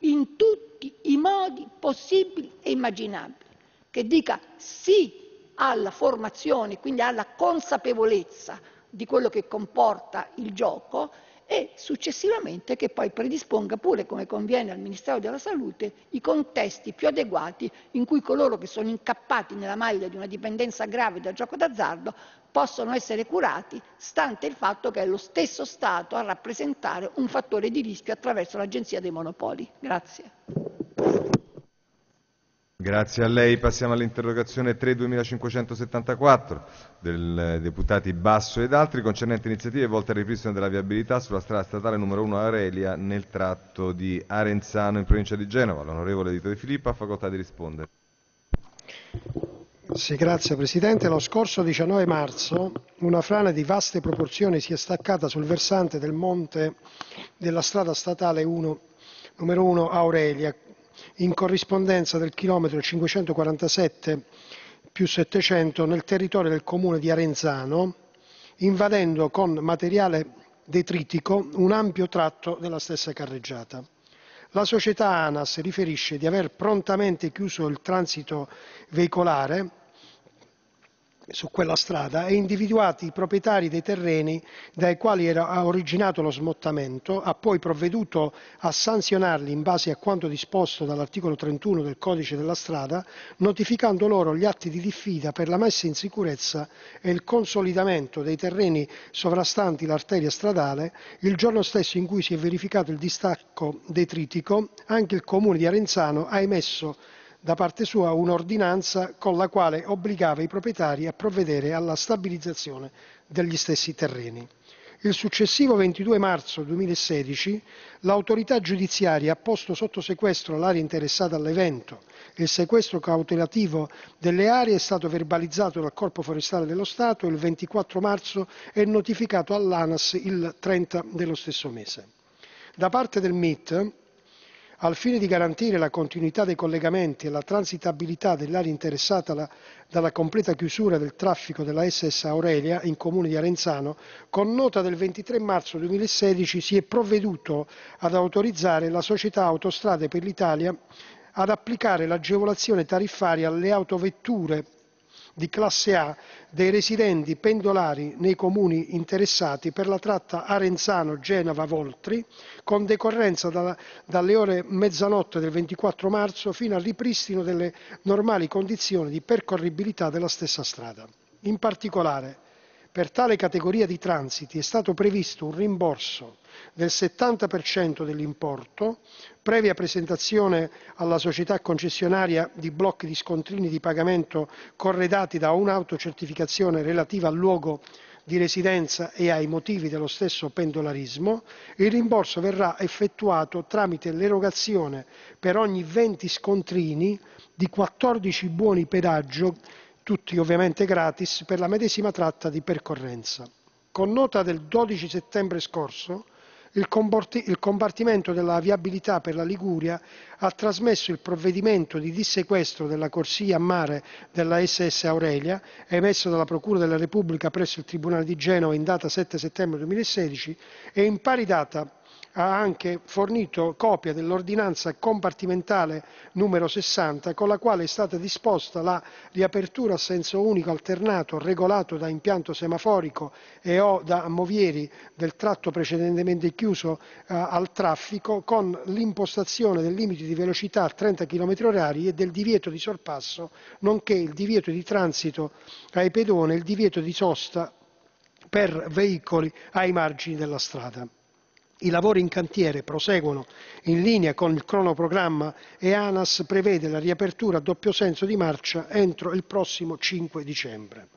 in tutti i modi possibili e immaginabili, che dica sì alla formazione, quindi alla consapevolezza di quello che comporta il gioco e successivamente che poi predisponga pure, come conviene al Ministero della Salute, i contesti più adeguati in cui coloro che sono incappati nella maglia di una dipendenza grave dal gioco d'azzardo possono essere curati stante il fatto che è lo stesso Stato a rappresentare un fattore di rischio attraverso l'Agenzia dei Monopoli. Grazie. Grazie a lei. Passiamo all'interrogazione 3.2574 2574 del deputati Basso ed altri concernente iniziative volte al ripristino della viabilità sulla strada statale numero 1 Aurelia nel tratto di Arenzano in provincia di Genova. L'onorevole Dito De Filippo ha facoltà di rispondere. Signor Presidente, lo scorso 19 marzo una frana di vaste proporzioni si è staccata sul versante del monte della strada statale 1, numero 1 Aurelia, in corrispondenza del chilometro 547 più 700 nel territorio del comune di Arenzano, invadendo con materiale detritico un ampio tratto della stessa carreggiata. La società ANAS riferisce di aver prontamente chiuso il transito veicolare su quella strada e individuati i proprietari dei terreni dai quali era originato lo smottamento, ha poi provveduto a sanzionarli in base a quanto disposto dall'articolo 31 del codice della strada, notificando loro gli atti di diffida per la messa in sicurezza e il consolidamento dei terreni sovrastanti l'arteria stradale, il giorno stesso in cui si è verificato il distacco detritico, anche il comune di Arenzano ha emesso da parte sua un'ordinanza con la quale obbligava i proprietari a provvedere alla stabilizzazione degli stessi terreni. Il successivo 22 marzo 2016 l'autorità giudiziaria ha posto sotto sequestro l'area interessata all'evento. Il sequestro cautelativo delle aree è stato verbalizzato dal Corpo Forestale dello Stato il 24 marzo e notificato all'ANAS il 30 dello stesso mese. Da parte del MIT al fine di garantire la continuità dei collegamenti e la transitabilità dell'area interessata dalla completa chiusura del traffico della SS Aurelia in comune di Arenzano, con nota del 23 marzo 2016 si è provveduto ad autorizzare la società Autostrade per l'Italia ad applicare l'agevolazione tariffaria alle autovetture di classe A dei residenti pendolari nei comuni interessati per la tratta Arenzano-Genova-Voltri, con decorrenza da, dalle ore mezzanotte del 24 marzo fino al ripristino delle normali condizioni di percorribilità della stessa strada. In particolare, per tale categoria di transiti è stato previsto un rimborso del 70% dell'importo, previa presentazione alla società concessionaria di blocchi di scontrini di pagamento corredati da un'autocertificazione relativa al luogo di residenza e ai motivi dello stesso pendolarismo, il rimborso verrà effettuato tramite l'erogazione per ogni 20 scontrini di 14 buoni pedaggio tutti ovviamente gratis, per la medesima tratta di percorrenza. Con nota del 12 settembre scorso, il, il Compartimento della Viabilità per la Liguria ha trasmesso il provvedimento di dissequestro della corsia a mare della SS Aurelia, emesso dalla Procura della Repubblica presso il Tribunale di Genova in data 7 settembre 2016 e in pari data ha anche fornito copia dell'ordinanza compartimentale numero 60 con la quale è stata disposta la riapertura a senso unico alternato regolato da impianto semaforico e o da movieri del tratto precedentemente chiuso eh, al traffico con l'impostazione del limite di velocità a 30 km h e del divieto di sorpasso nonché il divieto di transito ai pedoni e il divieto di sosta per veicoli ai margini della strada. I lavori in cantiere proseguono in linea con il cronoprogramma e ANAS prevede la riapertura a doppio senso di marcia entro il prossimo 5 dicembre.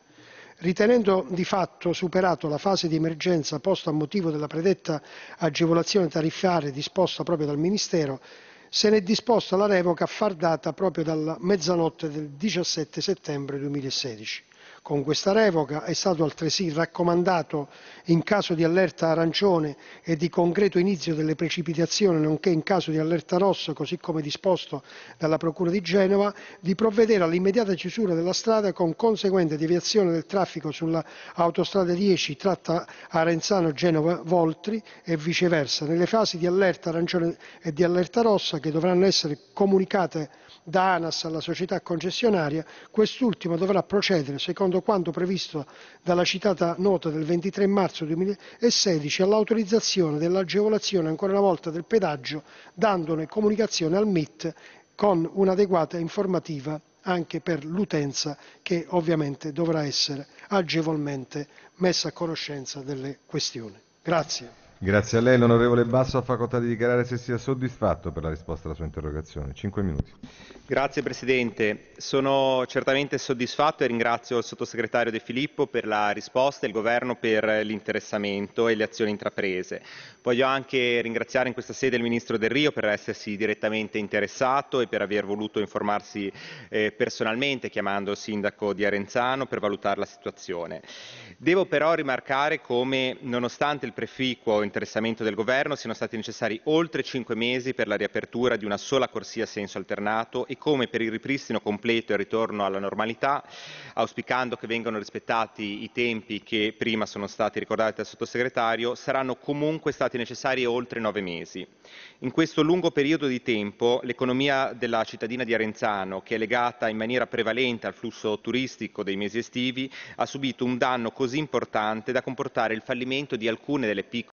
Ritenendo di fatto superato la fase di emergenza posta a motivo della predetta agevolazione tariffaria disposta proprio dal Ministero, se ne è disposta la revoca a far data proprio dalla mezzanotte del 17 settembre 2016. Con questa revoca è stato altresì raccomandato, in caso di allerta arancione e di concreto inizio delle precipitazioni, nonché in caso di allerta rossa, così come disposto dalla procura di Genova, di provvedere all'immediata chiusura della strada con conseguente deviazione del traffico sulla autostrada 10 tratta Arenzano-Genova-Voltri e viceversa, nelle fasi di allerta arancione e di allerta rossa che dovranno essere comunicate da ANAS alla società concessionaria, quest'ultima dovrà procedere secondo secondo quanto previsto dalla citata nota del 23 marzo 2016, all'autorizzazione dell'agevolazione ancora una volta del pedaggio, dandone comunicazione al MIT con un'adeguata informativa anche per l'utenza che ovviamente dovrà essere agevolmente messa a conoscenza delle questioni. Grazie. Grazie a lei, l'onorevole Basso ha facoltà di dichiarare se sia soddisfatto per la risposta alla sua interrogazione. Cinque minuti. Grazie Presidente, sono certamente soddisfatto e ringrazio il sottosegretario De Filippo per la risposta e il Governo per l'interessamento e le azioni intraprese. Voglio anche ringraziare in questa sede il Ministro Del Rio per essersi direttamente interessato e per aver voluto informarsi eh, personalmente chiamando il Sindaco di Arenzano per valutare la situazione. Devo però rimarcare come nonostante il preficuo interessamento del governo siano stati necessari oltre cinque mesi per la riapertura di una sola corsia a senso alternato e come per il ripristino completo e il ritorno alla normalità, auspicando che vengano rispettati i tempi che prima sono stati ricordati dal sottosegretario, saranno comunque stati necessari oltre nove mesi. In questo lungo periodo di tempo l'economia della cittadina di Arenzano, che è legata in maniera prevalente al flusso turistico dei mesi estivi, ha subito un danno così importante da comportare il fallimento di alcune delle piccole